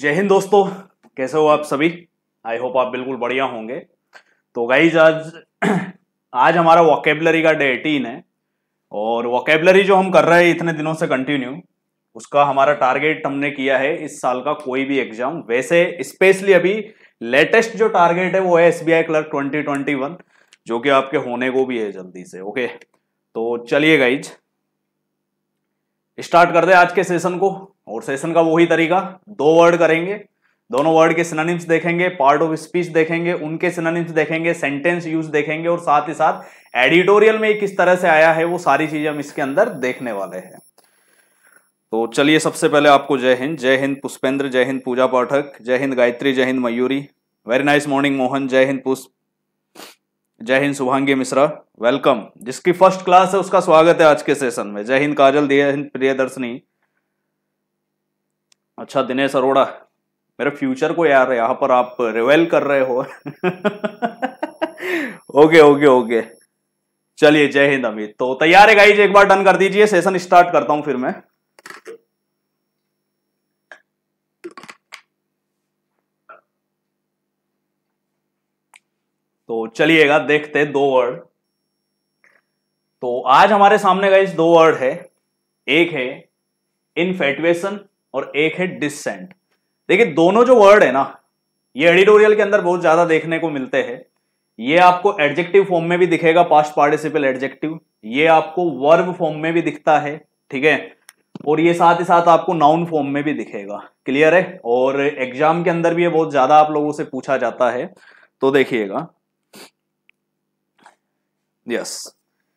जय हिंद दोस्तों कैसे हो आप सभी आई होप आप बिल्कुल बढ़िया होंगे तो गाइज आज आज हमारा वॉकेबलरी का डे एटीन है और वॉकेबलरी जो हम कर रहे हैं इतने दिनों से कंटिन्यू उसका हमारा टारगेट हमने किया है इस साल का कोई भी एग्जाम वैसे स्पेशली अभी लेटेस्ट जो टारगेट है वो है S B I clerk twenty twenty one जो कि आपके होने को भी है जल्दी से ओके तो चलिए गाइज स्टार्ट कर दे आज के सेशन को और सेशन का वही तरीका दो वर्ड करेंगे दोनों वर्ड के सिनोनिम्स देखेंगे पार्ट ऑफ स्पीच देखेंगे उनके सिनोनिम्स देखेंगे सेंटेंस यूज देखेंगे और साथ ही साथ एडिटोरियल में किस तरह से आया है वो सारी चीजें हम इसके अंदर देखने वाले हैं तो चलिए सबसे पहले आपको जय हिंद जय हिंद पुष्पेंद्र जय हिंद पूजा पाठक जय हिंद गायत्री जय हिंद Mayuri very nice morning Mohan जय हिंद पुष्प जय हिंद शुभांगी मिश्रा वेलकम जिसकी फर्स्ट क्लास है उसका स्वागत है आज के सेशन में जय हिंद काजल जय हिंद दर्शनी अच्छा दिनेश अरोड़ा मेरे फ्यूचर को यार यहाँ पर आप रिवेल कर रहे हो ओके ओके ओके चलिए जय हिंद अमित तो तैयार है गाइज एक बार डन कर दीजिए सेशन स्टार्ट करता हूं फिर मैं तो चलिएगा देखते दो वर्ड तो आज हमारे सामने गाइज दो वर्ड है एक है इनफेटुएसन और एक है डिसेंट देखिए दोनों जो वर्ड है ना ये एडिटोरियल के अंदर बहुत ज्यादा देखने को मिलते हैं ये आपको एडजेक्टिव फॉर्म में भी दिखेगा पास्ट पार्टिसिपल एडजेक्टिव ये आपको वर्ब फॉर्म में भी दिखता है ठीक है और ये साथ ही साथ आपको नाउन फॉर्म में भी दिखेगा क्लियर है और एग्जाम के अंदर भी ये बहुत ज्यादा आप लोगों से पूछा जाता है तो देखिएगा यस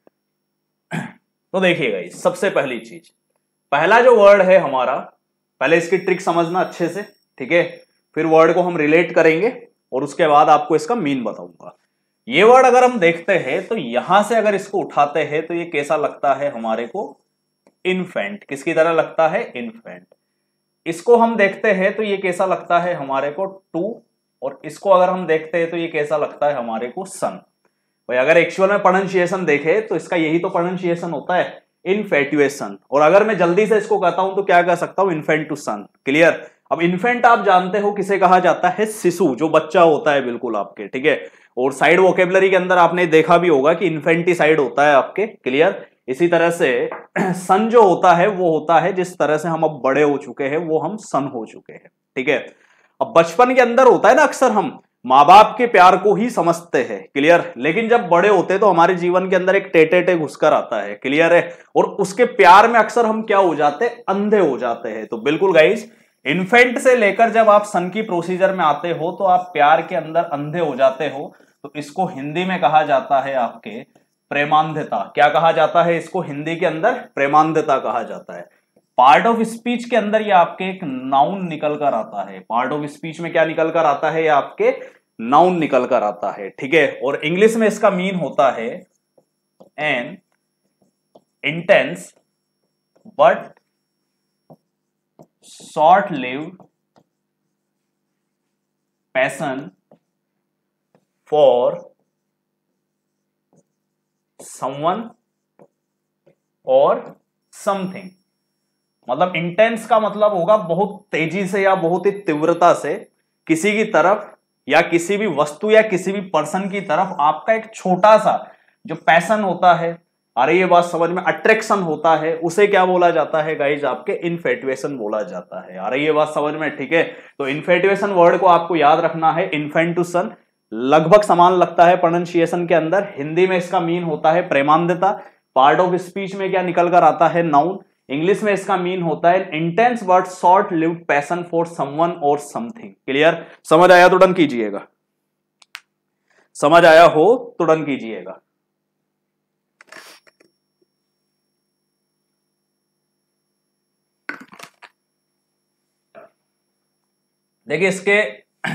तो देखिएगा सबसे पहली चीज पहला जो वर्ड है हमारा पहले इसकी ट्रिक समझना अच्छे से ठीक है फिर वर्ड को हम रिलेट करेंगे और उसके बाद आपको इसका मीन बताऊंगा ये वर्ड अगर हम देखते हैं तो यहां से अगर इसको उठाते हैं तो ये कैसा लगता है हमारे को इन्फेंट किसकी तरह लगता है इन्फेंट इसको हम देखते हैं तो ये कैसा लगता है हमारे को टू और इसको अगर हम देखते हैं तो ये कैसा लगता है हमारे को सन भाई अगर एक्चुअल में प्रोनाशिएशन देखे तो इसका यही तो प्रोनाशिएशन होता है इनफेटुएशन और अगर मैं जल्दी से इसको कहता हूं तो क्या कह सकता हूं इन्फेंट टू सन क्लियर अब इन्फेंट आप जानते हो किसे कहा जाता है शिशु जो बच्चा होता है बिल्कुल आपके ठीक है और साइड वोकेबलरी के अंदर आपने देखा भी होगा कि इन्फेंटिसाइड होता है आपके क्लियर इसी तरह से सन जो होता है वो होता है जिस तरह से हम अब बड़े हो चुके हैं वो हम सन हो चुके हैं ठीक है अब बचपन के अंदर होता है ना अक्सर हम माँ बाप के प्यार को ही समझते हैं क्लियर लेकिन जब बड़े होते हैं तो हमारे जीवन के अंदर एक टेटेटे घुसकर आता है क्लियर है और उसके प्यार में अक्सर हम क्या हो जाते हैं अंधे हो जाते हैं तो बिल्कुल गाइज इन्फेंट से लेकर जब आप सन की प्रोसीजर में आते हो तो आप प्यार के अंदर अंधे हो जाते हो तो इसको हिंदी में कहा जाता है आपके प्रेमांधता क्या कहा जाता है इसको हिंदी के अंदर प्रेमांधता कहा जाता है पार्ट ऑफ स्पीच के अंदर ये आपके एक नाउन निकल कर आता है पार्ट ऑफ स्पीच में क्या निकल कर आता है ये आपके नाउन निकल कर आता है ठीक है और इंग्लिश में इसका मीन होता है an intense but short live passion for someone और समथिंग मतलब इंटेंस का मतलब होगा बहुत तेजी से या बहुत ही तीव्रता से किसी की तरफ या किसी भी वस्तु या किसी भी पर्सन की तरफ आपका एक छोटा सा जो पैसन होता है अरे ये बात समझ में अट्रैक्शन होता है उसे क्या बोला जाता है गाइज आपके इन्फेटुएशन बोला जाता है अरे ये बात समझ में ठीक है तो इन्फेटुएशन वर्ड को आपको याद रखना है इन्फेंट टू सन लगभग समान लगता है प्रोनाउंसिएशन के अंदर हिंदी में इसका मीन होता है प्रेमांधता पार्ट ऑफ स्पीच में क्या निकल कर आता है नाउन इंग्लिश में इसका मीन होता है intense word short lived passion for someone और समथिंग क्लियर समझ आया तो डन कीजिएगा समझ आया हो तो डन कीजिएगा देखिए इसके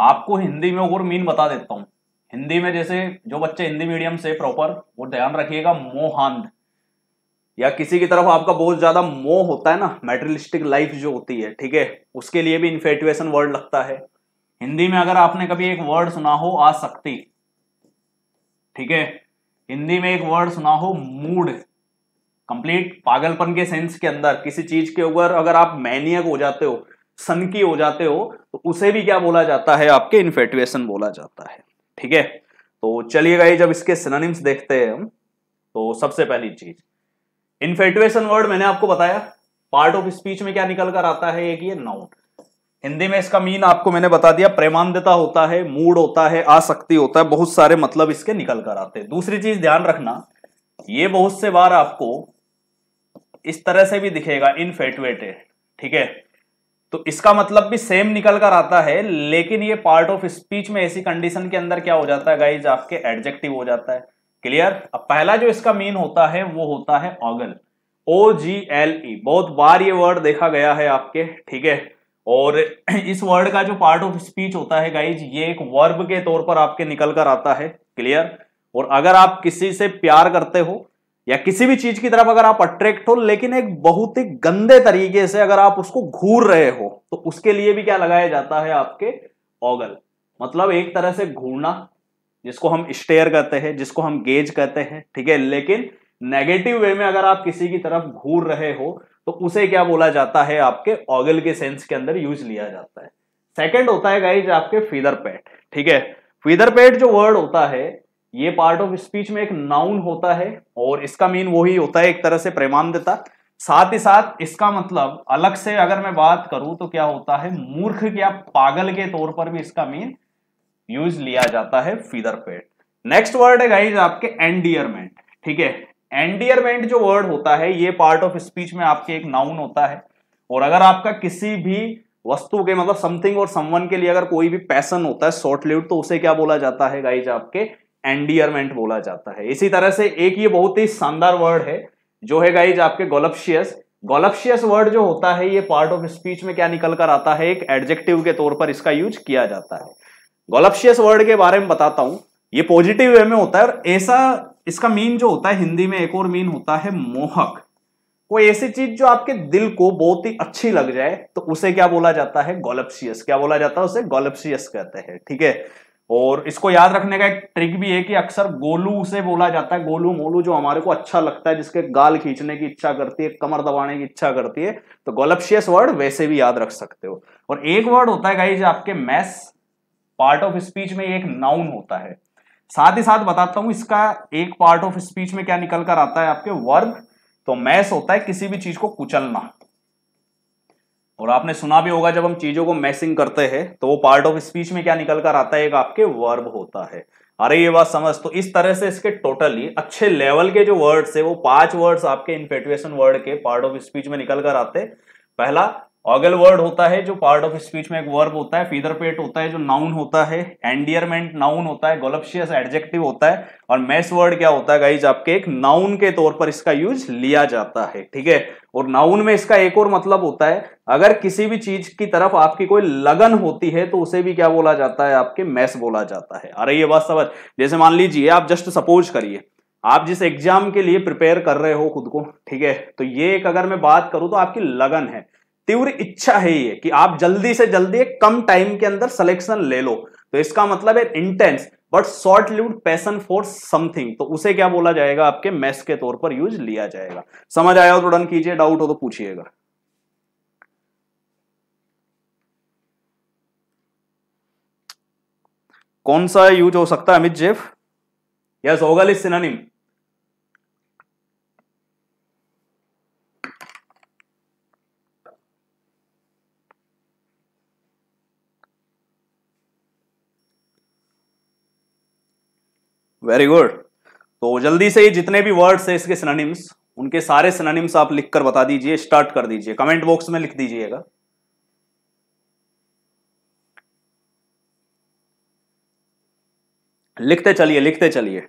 आपको हिंदी में और मीन बता देता हूं हिंदी में जैसे जो बच्चे हिंदी मीडियम से प्रॉपर वो ध्यान रखिएगा मोहांध या किसी की तरफ आपका बहुत ज्यादा मोह होता है ना मेटेरियलिस्टिक लाइफ जो होती है ठीक है उसके लिए भी इन्फेटुएसन वर्ड लगता है हिंदी में अगर आपने कभी एक वर्ड सुना हो आसक्ति ठीक है हिंदी में एक वर्ड सुना हो मूड कंप्लीट पागलपन के सेंस के अंदर किसी चीज के ऊपर अगर आप मैनियक हो जाते हो सनकी हो जाते हो तो उसे भी क्या बोला जाता है आपके इन्फेटुएसन बोला जाता है ठीक है तो चलिए ये जब इसके सिनोनिम्स देखते हैं हम तो सबसे पहली चीज इन्फेटुएशन वर्ड मैंने आपको बताया पार्ट ऑफ स्पीच में क्या निकल कर आता है एक ये नाउन हिंदी में इसका मीन आपको मैंने बता दिया प्रेमांधता होता है मूड होता है आसक्ति होता है बहुत सारे मतलब इसके निकल कर आते हैं दूसरी चीज ध्यान रखना ये बहुत से बार आपको इस तरह से भी दिखेगा इनफेटुएटेड ठीक है तो इसका मतलब भी सेम निकल कर आता है लेकिन ये पार्ट ऑफ स्पीच में ऐसी कंडीशन के अंदर क्या हो जाता है गाइज आपके एडजेक्टिव हो जाता है क्लियर अब पहला जो इसका मीन होता है वो होता है ऑगल ओ जी एल ई बहुत बार ये वर्ड देखा गया है आपके ठीक है और इस वर्ड का जो पार्ट ऑफ स्पीच होता है गाइज ये एक वर्ब के तौर पर आपके निकल कर आता है क्लियर और अगर आप किसी से प्यार करते हो या किसी भी चीज की तरफ अगर आप अट्रैक्ट हो लेकिन एक बहुत ही गंदे तरीके से अगर आप उसको घूर रहे हो तो उसके लिए भी क्या लगाया जाता है आपके ऑगल मतलब एक तरह से घूरना जिसको हम स्टेयर कहते हैं जिसको हम गेज कहते हैं ठीक है लेकिन नेगेटिव वे में अगर आप किसी की तरफ घूर रहे हो तो उसे क्या बोला जाता है आपके ऑगल के सेंस के अंदर यूज लिया जाता है सेकेंड होता है गाइज आपके फीदर पैट ठीक है फीदर पैट जो वर्ड होता है ये पार्ट ऑफ स्पीच में एक नाउन होता है और इसका मीन वही होता है एक तरह से प्रेमांधता साथ ही साथ इसका मतलब अलग से अगर मैं बात करूं तो क्या होता है मूर्ख या पागल के तौर पर भी इसका मीन यूज लिया जाता है फीदर पेट नेक्स्ट वर्ड है गाइज आपके एंडियरमेंट ठीक है एंडियरमेंट जो वर्ड होता है ये पार्ट ऑफ स्पीच में आपके एक नाउन होता है और अगर आपका किसी भी वस्तु के मतलब समथिंग और समवन के लिए अगर कोई भी पैसन होता है शॉर्ट लिव तो उसे क्या बोला जाता है गाइज आपके एंडियरमेंट बोला जाता है इसी तरह से एक ये बहुत ही शानदार वर्ड है जो है गाइज आपके गोलप्शियस गोलप्शियस वर्ड जो होता है ये पार्ट ऑफ स्पीच में क्या निकल कर आता है एक एडजेक्टिव के तौर पर इसका यूज किया जाता है गोलपशियस वर्ड के बारे में बताता हूं ये पॉजिटिव वे में होता है और ऐसा इसका मीन जो होता है हिंदी में एक और मीन होता है मोहक कोई ऐसी चीज जो आपके दिल को बहुत ही अच्छी लग जाए तो उसे क्या बोला जाता है गोलप्सियस क्या बोला जाता है उसे गोलप्सियस कहते हैं ठीक है और इसको याद रखने का एक ट्रिक भी है कि अक्सर गोलू उसे बोला जाता है गोलू मोलू जो हमारे को अच्छा लगता है जिसके गाल खींचने की इच्छा करती है कमर दबाने की इच्छा करती है तो गोलप्शियस वर्ड वैसे भी याद रख सकते हो और एक वर्ड होता है गाइज आपके मैस पार्ट ऑफ स्पीच में एक नाउन होता है साथ ही साथ बताता हूं इसका एक पार्ट ऑफ स्पीच में क्या निकल कर आता है आपके वर्ब तो मैस होता है किसी भी चीज को कुचलना और आपने सुना भी होगा जब हम चीजों को मैसिंग करते हैं तो वो पार्ट ऑफ स्पीच में क्या निकल कर आता है एक आपके वर्ब होता है अरे ये बात समझ तो इस तरह से इसके टोटली अच्छे लेवल के जो वर्ड्स है वो पांच वर्ड्स आपके इन्फेटुएशन वर्ड के पार्ट ऑफ स्पीच में निकल कर आते पहला ऑगल वर्ड होता है जो पार्ट ऑफ स्पीच में एक वर्ब होता है फीदर पेट होता है जो नाउन होता है एंडियरमेंट नाउन होता है गोलप्शियस एडजेक्टिव होता है और मैस वर्ड क्या होता है गाइज आपके एक नाउन के तौर पर इसका यूज लिया जाता है ठीक है और नाउन में इसका एक और मतलब होता है अगर किसी भी चीज की तरफ आपकी कोई लगन होती है तो उसे भी क्या बोला जाता है आपके मैस बोला जाता है अरे ये बात समझ जैसे मान लीजिए आप जस्ट सपोज करिए आप जिस एग्जाम के लिए प्रिपेयर कर रहे हो खुद को ठीक है तो ये एक अगर मैं बात करूं तो आपकी लगन है तीव्र इच्छा है ये कि आप जल्दी से जल्दी कम टाइम के अंदर सिलेक्शन ले लो तो इसका मतलब है intense but short lived passion for something तो उसे क्या बोला जाएगा आपके मैस के तौर पर यूज लिया जाएगा समझ आया हो तो डन कीजिए डाउट हो तो पूछिएगा कौन सा यूज हो सकता है अमित जेफ यस होगा लिस्ट सिनोनिम वेरी गुड तो जल्दी से ही जितने भी वर्ड्स है इसके सिनानिम्स उनके सारे सिनानिम्स आप लिख कर बता दीजिए स्टार्ट कर दीजिए कमेंट बॉक्स में लिख दीजिएगा लिखते चलिए लिखते चलिए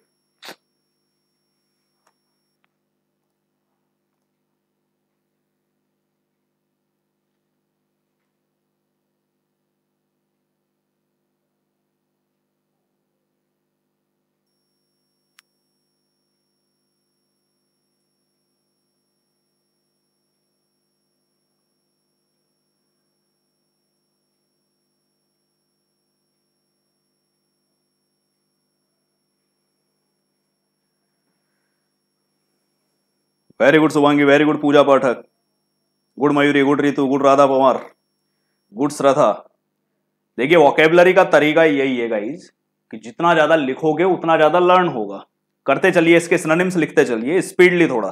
very good Shubhangi very good Pooja Pathak good Mayuri good Ritu good Radha Pawar good Shraddha देखिए वॉकेबलरी का तरीका यही है गाइज कि जितना ज्यादा लिखोगे उतना ज्यादा लर्न होगा करते चलिए इसके स्नानिम्स लिखते चलिए स्पीडली थोड़ा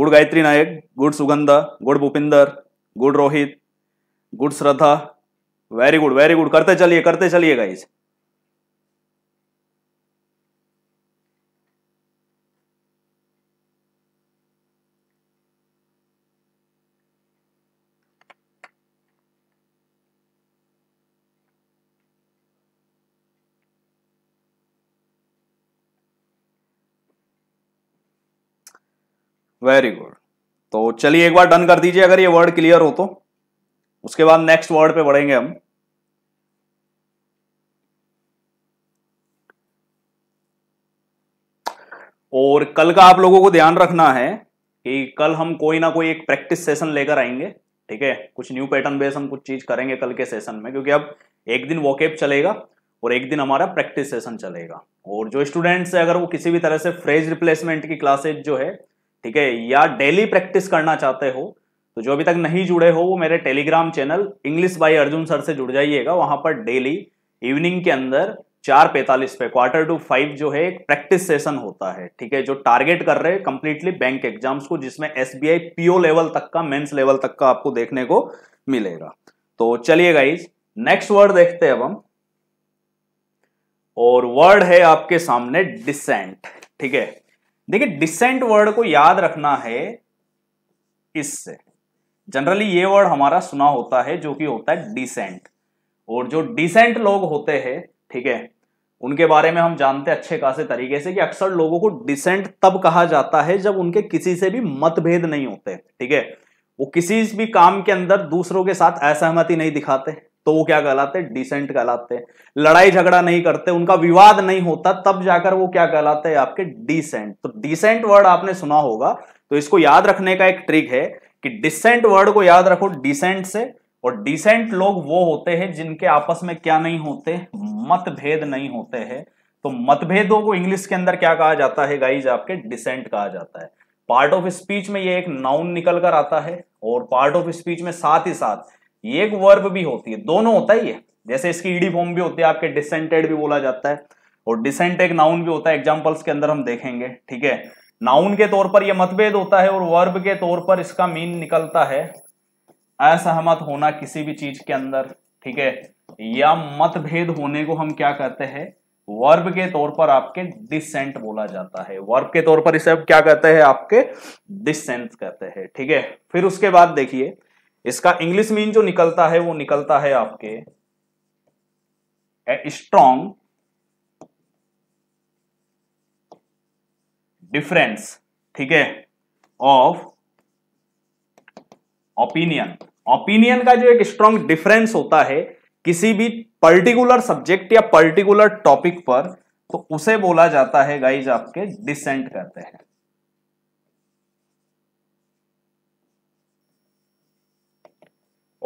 good Gayatri Nayak good Sugandha good Bhupinder good Rohit good Shraddha very good very good करते चलिए करते चलिए गाइज वेरी गुड तो चलिए एक बार डन कर दीजिए अगर ये वर्ड क्लियर हो तो उसके बाद नेक्स्ट वर्ड पे बढ़ेंगे हम और कल का आप लोगों को ध्यान रखना है कि कल हम कोई ना कोई एक प्रैक्टिस सेशन लेकर आएंगे ठीक है कुछ न्यू पैटर्न बेस हम कुछ चीज करेंगे कल के सेशन में क्योंकि अब एक दिन वॉकेप चलेगा और एक दिन हमारा प्रैक्टिस सेशन चलेगा और जो स्टूडेंट्स है अगर वो किसी भी तरह से फ्रेज रिप्लेसमेंट की क्लासेज जो है ठीक है या डेली प्रैक्टिस करना चाहते हो तो जो अभी तक नहीं जुड़े हो वो मेरे Telegram channel English by Arjun sir से जुड़ जाइएगा वहां पर डेली इवनिंग के अंदर चार पैंतालीस पे क्वार्टर टू फाइव जो है एक प्रैक्टिस सेशन होता है ठीक है जो टारगेट कर रहे हैं कंप्लीटली बैंक एग्जाम्स को जिसमें एस पीओ लेवल तक का मेन्स लेवल तक का आपको देखने को मिलेगा तो चलिए गाइज नेक्स्ट वर्ड देखते हैं अब हम और वर्ड है आपके सामने डिसेंट ठीक है देखिए डिसेंट वर्ड को याद रखना है इससे जनरली ये वर्ड हमारा सुना होता है जो कि होता है डिसेंट और जो डिसेंट लोग होते हैं ठीक है उनके बारे में हम जानते हैं अच्छे खासे तरीके से कि अक्सर लोगों को डिसेंट तब कहा जाता है जब उनके किसी से भी मतभेद नहीं होते ठीक है वो किसी भी काम के अंदर दूसरों के साथ असहमति नहीं दिखाते तो वो क्या कहलाते हैं डिसेंट कहलाते हैं लड़ाई झगड़ा नहीं करते उनका विवाद नहीं होता तब जाकर वो क्या कहलाते हैं आपके डिसेंट तो डिसेंट वर्ड आपने सुना होगा तो इसको याद रखने का एक ट्रिक है कि डिसेंट वर्ड को याद रखो डिसेंट से और डिसेंट लोग वो होते हैं जिनके आपस में क्या नहीं होते मतभेद नहीं होते हैं तो मतभेदों को इंग्लिश के अंदर क्या कहा जाता है गाइज आपके डिसेंट कहा जाता है पार्ट ऑफ स्पीच में ये एक नाउन निकल कर आता है और पार्ट ऑफ स्पीच में साथ ही साथ ये एक वर्ब भी होती है दोनों होता ही है जैसे इसकी ईडी फॉर्म भी होती है आपके डिसेंटेड भी बोला जाता है और डिसेंट एक नाउन भी होता है एग्जाम्पल्स के अंदर हम देखेंगे ठीक है नाउन के तौर पर यह मतभेद होता है और वर्ब के तौर पर इसका मीन निकलता है असहमत होना किसी भी चीज के अंदर ठीक है या मतभेद होने को हम क्या कहते हैं वर्ब के तौर पर आपके डिसेंट बोला जाता है वर्ब के तौर पर इसे क्या कहते हैं आपके डिसेंट कहते हैं ठीक है फिर उसके बाद देखिए इसका इंग्लिश मीन जो निकलता है वो निकलता है आपके ए स्ट्रॉन्ग डिफरेंस ठीक है ऑफ ओपिनियन ओपिनियन का जो एक स्ट्रॉन्ग डिफरेंस होता है किसी भी पर्टिकुलर सब्जेक्ट या पर्टिकुलर टॉपिक पर तो उसे बोला जाता है गाइज आपके डिसेंट करते हैं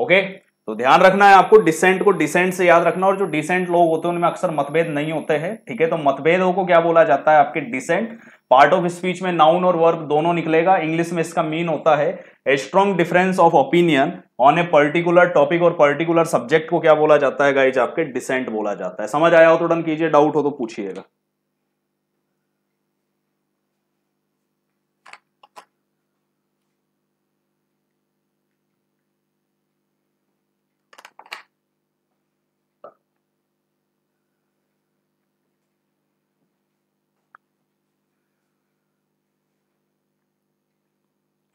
ओके तो ध्यान रखना है आपको डिसेंट को डिसेंट से याद रखना और जो डिसेंट लोग होते हैं उनमें अक्सर मतभेद नहीं होते हैं ठीक है तो मतभेदों को क्या बोला जाता है आपके डिसेंट पार्ट ऑफ स्पीच में नाउन और वर्ब दोनों निकलेगा इंग्लिश में इसका मीन होता है a strong difference of opinion on a particular topic और पर्टिकुलर सब्जेक्ट को क्या बोला जाता है गाइज आपके डिसेंट बोला जाता है समझ आया हो तो डन कीजिए डाउट हो तो पूछिएगा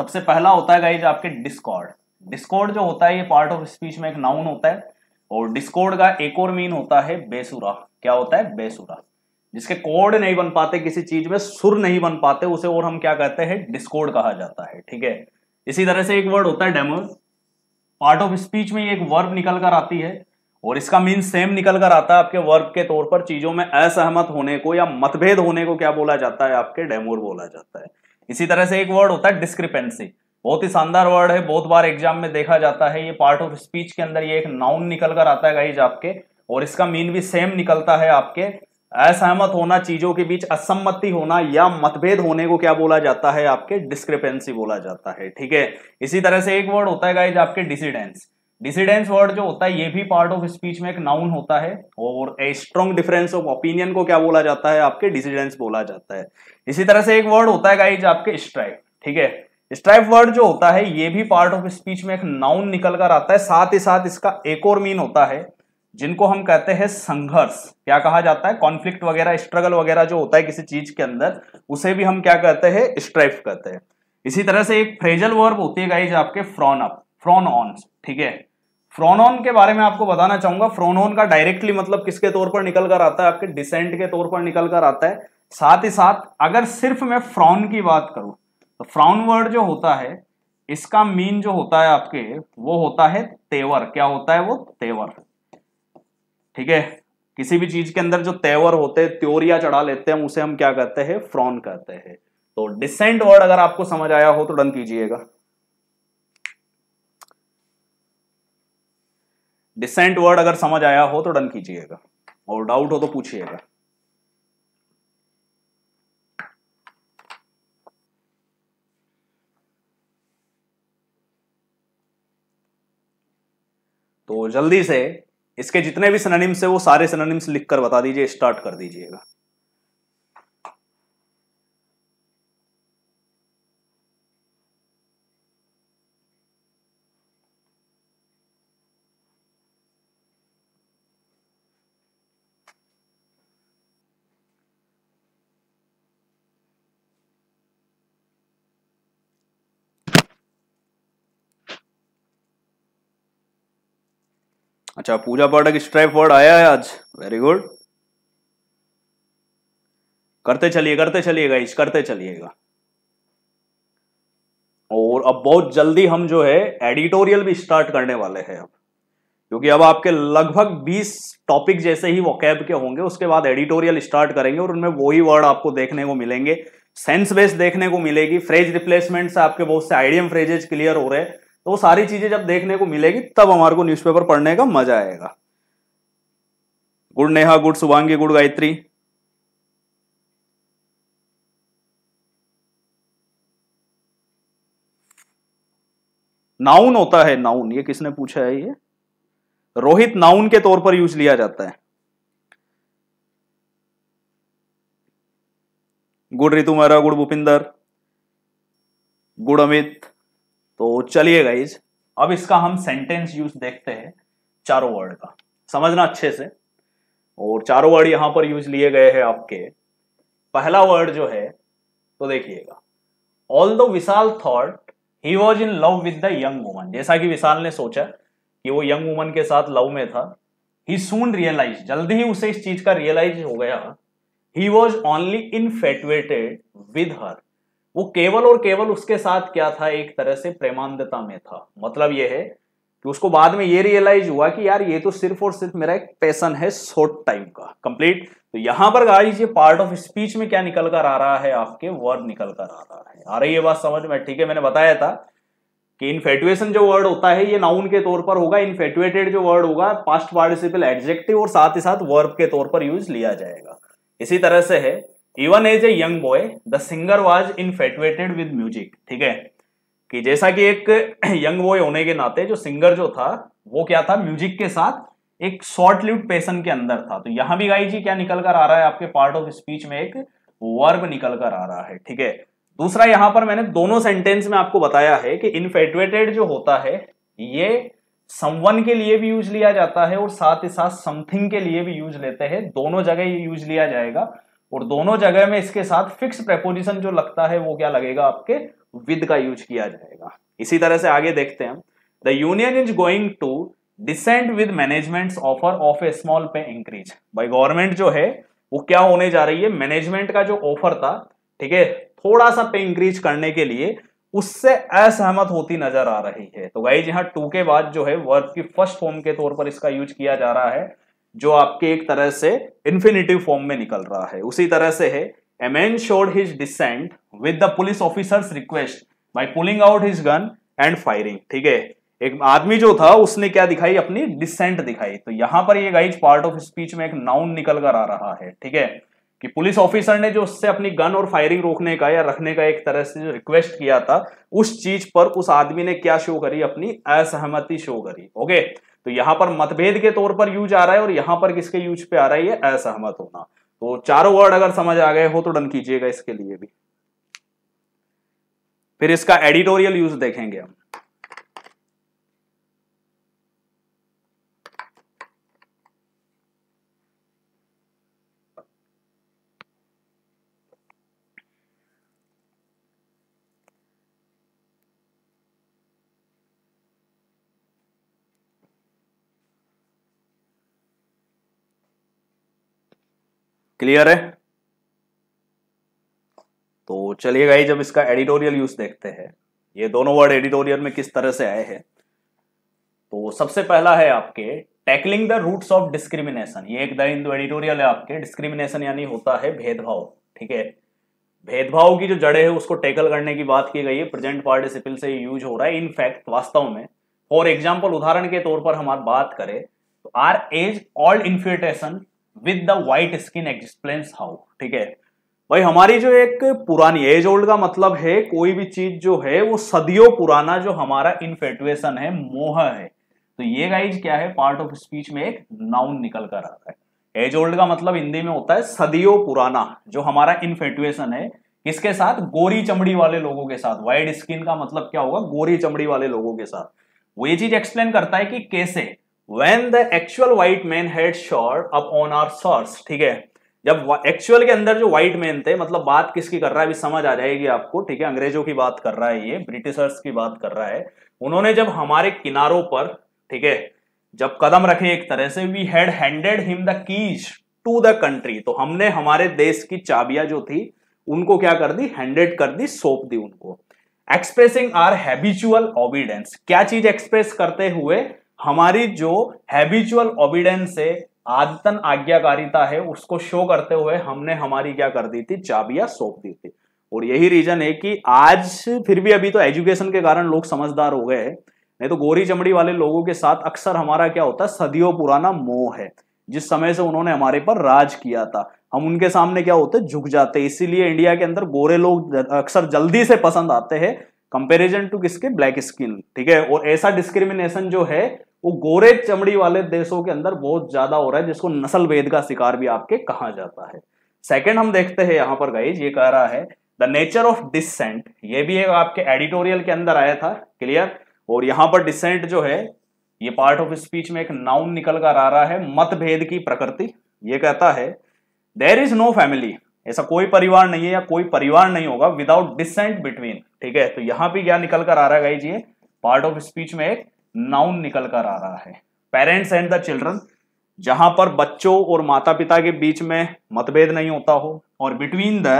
सबसे पहला होता है गाइज आपके डिस्कॉर्ड डिस्कॉर्ड जो होता है ये पार्ट ऑफ स्पीच में एक नाउन होता है और डिस्कॉर्ड का एक और मीन होता है बेसुरा क्या होता है बेसुरा जिसके कोड नहीं बन पाते किसी चीज में सुर नहीं बन पाते उसे और हम क्या कहते हैं डिस्कॉर्ड कहा जाता है ठीक है इसी तरह से एक वर्ड होता है डेमोज पार्ट ऑफ स्पीच में एक वर्ब निकल कर आती है और इसका मीन सेम निकल कर आता है आपके वर्ब के तौर पर चीजों में असहमत होने को या मतभेद होने को क्या बोला जाता है आपके डेमोर बोला जाता है इसी तरह से एक वर्ड होता है डिस्क्रिपेंसी बहुत ही शानदार वर्ड है बहुत बार एग्जाम में देखा जाता है ये पार्ट ऑफ स्पीच के अंदर ये एक नाउन निकल कर आता है गाइज आपके और इसका मीन भी सेम निकलता है आपके असहमत होना चीजों के बीच असम्मति होना या मतभेद होने को क्या बोला जाता है आपके डिस्क्रिपेंसी बोला जाता है ठीक है इसी तरह से एक वर्ड होता है गाइज आपके डिसीडेंस डिसिडेंस वर्ड जो होता है ये भी पार्ट ऑफ स्पीच में एक नाउन होता है और a strong difference of opinion को क्या बोला जाता है आपके डिसिडेंस बोला जाता है इसी तरह से एक वर्ड होता है गाइज आपके स्ट्राइक ठीक है स्ट्राइफ वर्ड जो होता है ये भी पार्ट ऑफ स्पीच में एक नाउन निकल कर आता है साथ ही साथ इसका एक और मीन होता है जिनको हम कहते हैं संघर्ष क्या कहा जाता है कॉन्फ्लिक्ट वगैरह स्ट्रगल वगैरह जो होता है किसी चीज के अंदर उसे भी हम क्या कहते हैं स्ट्राइफ कहते हैं इसी तरह से एक फ्रेजल वर्ब होती है गाइज आपके फ्रॉन अप फ्रॉन ऑन ठीक है फ्रोनोन के बारे में आपको बताना चाहूंगा फ्रोनोन का डायरेक्टली मतलब किसके तौर पर निकल कर आता है आपके डिसेंट के तौर पर निकल कर आता है साथ ही साथ अगर सिर्फ मैं फ्रॉन की बात करूं तो फ्रॉन वर्ड जो होता है इसका मीन जो होता है आपके वो होता है तेवर क्या होता है वो तेवर ठीक है किसी भी चीज के अंदर जो तेवर होते हैं त्योरिया चढ़ा लेते हैं उसे हम क्या कहते हैं फ्रॉन कहते हैं तो डिसेंट वर्ड अगर आपको समझ आया हो तो डन कीजिएगा डिसेंट वर्ड अगर समझ आया हो तो डन कीजिएगा और डाउट हो तो पूछिएगा तो जल्दी से इसके जितने भी सिनोनिम्स है वो सारे सिनोनिम्स लिखकर बता दीजिए स्टार्ट कर दीजिएगा अच्छा पूजा पाठक स्ट्राइप वर्ड आया है आज वेरी गुड करते चलिए करते चलिएगा इस करते चलिएगा और अब बहुत जल्दी हम जो है एडिटोरियल भी स्टार्ट करने वाले हैं अब क्योंकि अब आपके लगभग 20 टॉपिक जैसे ही वो कैब के होंगे उसके बाद एडिटोरियल स्टार्ट करेंगे और उनमें वही वर्ड आपको देखने को मिलेंगे सेंस बेस देखने को मिलेगी फ्रेज रिप्लेसमेंट से आपके बहुत से आइडियम फ्रेजेज क्लियर हो रहे हैं तो वो सारी चीजें जब देखने को मिलेगी तब हमारे को न्यूज़पेपर पढ़ने का मजा आएगा good Neha good Subhangi good Gayatri noun होता है नाउन ये किसने पूछा है ये रोहित नाउन के तौर पर यूज लिया जाता है good Ritu Mehra good Bhupinder good Amit तो चलिए गाइज अब इसका हम सेंटेंस यूज देखते हैं चारों वर्ड का समझना अच्छे से और चारों वर्ड यहां पर यूज लिए गए हैं आपके पहला वर्ड जो है तो देखिएगा although Vishal thought he was in love with the young woman जैसा कि विशाल ने सोचा कि वो यंग वुमन के साथ लव में था ही सून रियलाइज जल्दी ही उसे इस चीज का रियलाइज हो गया he was only infatuated with her वो केवल और केवल उसके साथ क्या था एक तरह से प्रेमांधता में था मतलब ये है कि उसको बाद में ये रियलाइज हुआ कि यार ये तो सिर्फ और सिर्फ मेरा एक पैसन है शॉर्ट टाइम का कंप्लीट तो यहां पर गाड़ी ये पार्ट ऑफ स्पीच में क्या निकल कर आ रहा है आपके वर्ड निकल कर आ रहा है आ रही है बात समझ में ठीक है मैंने बताया था कि इनफेटुएशन जो वर्ड होता है ये नाउन के तौर पर होगा इनफेटुएटेड जो वर्ड होगा पास्ट पार्टिसिपल एडजेक्टिव और साथ ही साथ वर्ब के तौर पर यूज लिया जाएगा इसी तरह से है even as a young boy the singer was infatuated with music ठीक है कि जैसा कि एक यंग बॉय होने के नाते जो सिंगर जो था वो क्या था म्यूजिक के साथ एक शॉर्ट लिव पैसन के अंदर था तो यहां भी गाई जी क्या निकल कर आ रहा है आपके पार्ट ऑफ स्पीच में एक वर्ब निकल कर आ रहा है ठीक है दूसरा यहां पर मैंने दोनों सेंटेंस में आपको बताया है कि इनफेटुएटेड जो होता है ये समवन के लिए भी यूज लिया जाता है और साथ ही साथ समथिंग के लिए भी यूज लेते हैं दोनों जगह ये यूज लिया जाएगा और दोनों जगह में इसके साथ फिक्स प्रेपोजिशन जो लगता है वो क्या लगेगा आपके विद का यूज किया जाएगा इसी तरह से आगे देखते हैं the union is going to dissent with management offer of a small pay increase भाई गवर्नमेंट जो है वो क्या होने जा रही है मैनेजमेंट का जो ऑफर था ठीक है थोड़ा सा पे इंक्रीज करने के लिए उससे असहमत होती नजर आ रही है तो गाइज यहाँ टू के बाद जो है वर्ब की फर्स्ट फॉर्म के तौर पर इसका यूज किया जा रहा है जो आपके एक तरह से इन्फिनेटिव फॉर्म में निकल रहा है उसी तरह से है A man showed his descent with the police officer's request by pulling out his gun and ठीक है एक आदमी जो था उसने क्या दिखाई अपनी डिसेंट दिखाई तो यहां पर ये गाइज पार्ट ऑफ स्पीच में एक नाउन निकल कर आ रहा है ठीक है कि पुलिस ऑफिसर ने जो उससे अपनी गन और फायरिंग रोकने का या रखने का एक तरह से जो रिक्वेस्ट किया था उस चीज पर उस आदमी ने क्या शो करी अपनी असहमति शो करी ओके तो यहां पर मतभेद के तौर पर यूज आ रहा है और यहां पर किसके यूज पे आ रहा है ये असहमत होना तो चारों वर्ड अगर समझ आ गए हो तो डन कीजिएगा इसके लिए भी फिर इसका एडिटोरियल यूज देखेंगे हम क्लियर है तो चलिए गाई जब इसका एडिटोरियल यूज देखते हैं ये दोनों वर्ड एडिटोरियल में किस तरह से आए हैं तो सबसे पहला है आपके tackling the roots of discrimination ये एक द हिंदू एडिटोरियल है आपके डिस्क्रिमिनेशन यानी होता है भेदभाव ठीक है भेदभाव की जो जड़े है उसको टैकल करने की बात की गई है प्रेजेंट पार्टिसिपल से यूज हो रहा है इनफैक्ट वास्तव में फॉर एग्जाम्पल उदाहरण के तौर पर हम बात करें तो our age old infatuation with the white skin explain how ठीक है भाई हमारी जो एक पुरानी एज ओल्ड का मतलब है कोई भी चीज जो है वो सदियों पुराना जो हमारा इनफेटुएशन है मोह है तो ये गाइज क्या है पार्ट ऑफ स्पीच में एक नाउन निकल कर आ रहा है एज ओल्ड का मतलब हिंदी में होता है सदियों पुराना जो हमारा इनफेटुएशन है किसके साथ गोरी चमड़ी वाले लोगों के साथ वाइट स्किन का मतलब क्या होगा गोरी चमड़ी वाले लोगों के साथ वो ये चीज एक्सप्लेन करता है कि कैसे when the actual white man had sure up on our source ठीक है जब एक्चुअल के अंदर जो व्हाइट मैन थे मतलब बात किसकी कर रहा है अभी समझ आ जाएगी आपको ठीक है अंग्रेजों की बात कर रहा है ये ब्रिटिशर्स की बात कर रहा है उन्होंने जब हमारे किनारों पर ठीक है जब कदम रखे एक तरह से we had handed him the keys to the country तो हमने हमारे देश की चाबियां जो थी उनको क्या कर दी हैंडेड कर दी सौंप दी उनको एक्सप्रेसिंग आर हैबिचुअल ऑबिडेंस क्या चीज एक्सप्रेस करते हुए हमारी जो हैबिचुअल ओबिडेंस है आदतन आज्ञाकारिता है उसको शो करते हुए हमने हमारी क्या कर दी थी चाबियां सौंप दी थी और यही रीजन है कि आज फिर भी अभी तो एजुकेशन के कारण लोग समझदार हो गए नहीं तो गोरी चमड़ी वाले लोगों के साथ अक्सर हमारा क्या होता है सदियों पुराना मोह है जिस समय से उन्होंने हमारे पर राज किया था हम उनके सामने क्या होते झुक जाते इसीलिए इंडिया के अंदर गोरे लोग अक्सर जल्दी से पसंद आते हैं कंपेरिजन टू किसके ब्लैक स्किन ठीक है और ऐसा डिस्क्रिमिनेशन जो है वो गोरे चमड़ी वाले देशों के अंदर बहुत ज्यादा हो रहा है जिसको नस्ल भेद का शिकार भी आपके कहा जाता है सेकंड हम देखते हैं यहां पर गाइज ये कह रहा है द नेचर ऑफ डिसेंट ये भी एक आपके एडिटोरियल के अंदर आया था क्लियर और यहां पर डिसेंट जो है ये पार्ट ऑफ स्पीच में एक नाउन निकल कर आ रहा है मतभेद की प्रकृति ये कहता है देर इज नो फैमिली ऐसा कोई परिवार नहीं है या कोई परिवार नहीं होगा विदाउट डिसेंट बिटवीन ठीक है तो यहां भी क्या निकल कर आ रहा है गाइज ये पार्ट ऑफ स्पीच में एक नाउन निकल कर आ रहा है पेरेंट्स एंड द चिल्ड्रन जहां पर बच्चों और माता पिता के बीच में मतभेद नहीं होता हो और बिटवीन द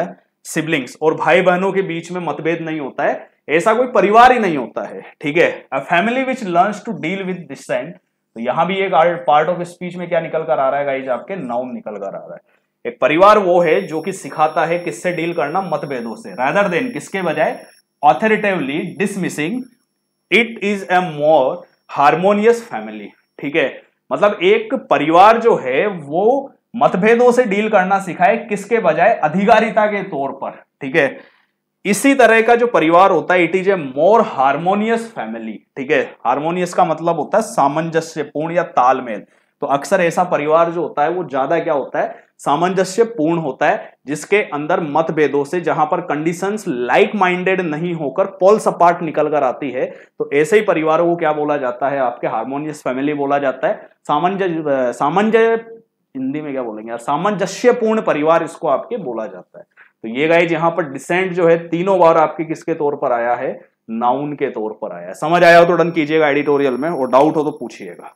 सिबलिंग्स और भाई बहनों के बीच में मतभेद नहीं होता है ऐसा कोई परिवार ही नहीं होता है ठीक है a family which learn to deal with dissent तो यहाँ भी एक पार्ट ऑफ स्पीच में क्या निकल कर आ रहा है गाइज आपके नाउन निकल कर आ रहा है एक परिवार वो है जो कि सिखाता है किससे डील करना मतभेदों से रैदर देन किसके बजाय authoritatively dismissing it is a more harmonious family ठीक है मतलब एक परिवार जो है वो मतभेदों से डील करना सिखाए किसके बजाय अधिकारिता के तौर पर ठीक है इसी तरह का जो परिवार होता है it is a more harmonious family ठीक है हारमोनियस का मतलब होता है सामंजस्यपूर्ण या तालमेल तो अक्सर ऐसा परिवार जो होता है वो ज्यादा क्या होता है सामंजस्य पूर्ण होता है जिसके अंदर मतभेदों से जहां पर कंडीशंस लाइक माइंडेड नहीं होकर पोल सपाट निकल कर आती है तो ऐसे ही परिवारों को क्या बोला जाता है आपके हार्मोनियस फैमिली बोला जाता है सामंजस्य सामंजस्य हिंदी में क्या बोलेंगे यार सामंजस्यपूर्ण परिवार इसको आपके बोला जाता है तो ये गाइज यहाँ पर डिसेंट जो है तीनों बार आपके किसके तौर पर आया है नाउन के तौर पर आया है समझ आया हो तो डन कीजिएगा एडिटोरियल में और डाउट हो तो पूछिएगा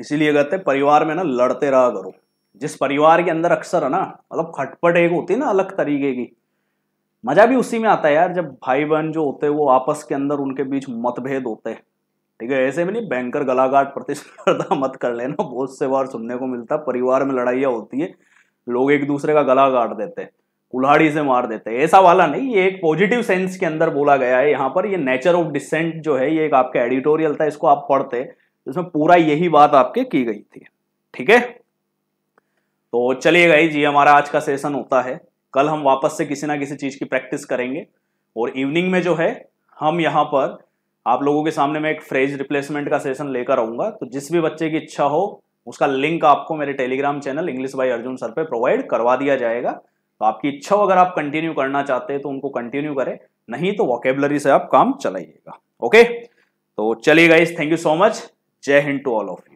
इसीलिए कहते हैं परिवार में ना लड़ते रहा करो जिस परिवार के अंदर अक्सर है ना मतलब खटपट एक होती है ना अलग तरीके की मजा भी उसी में आता है यार जब भाई बहन जो होते हैं वो आपस के अंदर उनके बीच मतभेद होते हैं ठीक है ऐसे में नहीं बैंकर गलाघाट प्रतिस्पर्धा मत कर लेना बहुत से बार सुनने को मिलता परिवार में लड़ाइयाँ होती है लोग एक दूसरे का गला काट देते हैं कुल्हाड़ी से मार देते हैं ऐसा वाला नहीं ये एक पॉजिटिव सेंस के अंदर बोला गया है यहाँ पर ये नेचर ऑफ डिसेंट जो है ये एक आपका एडिटोरियल था इसको आप पढ़ते जिसमें पूरा यही बात आपके की गई थी ठीक है तो चलिए गई जी हमारा आज का सेशन होता है कल हम वापस से किसी ना किसी चीज की प्रैक्टिस करेंगे और इवनिंग में जो है हम यहाँ पर आप लोगों के सामने मैं एक फ्रेज रिप्लेसमेंट का सेशन लेकर आऊंगा तो जिस भी बच्चे की इच्छा हो उसका लिंक आपको मेरे Telegram channel English by Arjun sir पे प्रोवाइड करवा दिया जाएगा तो आपकी इच्छा हो अगर आप कंटिन्यू करना चाहते हैं तो उनको कंटिन्यू करें नहीं तो वॉकेबलरी से आप काम चलाइएगा ओके तो चलिए guys thank you so much Jai Hind to all of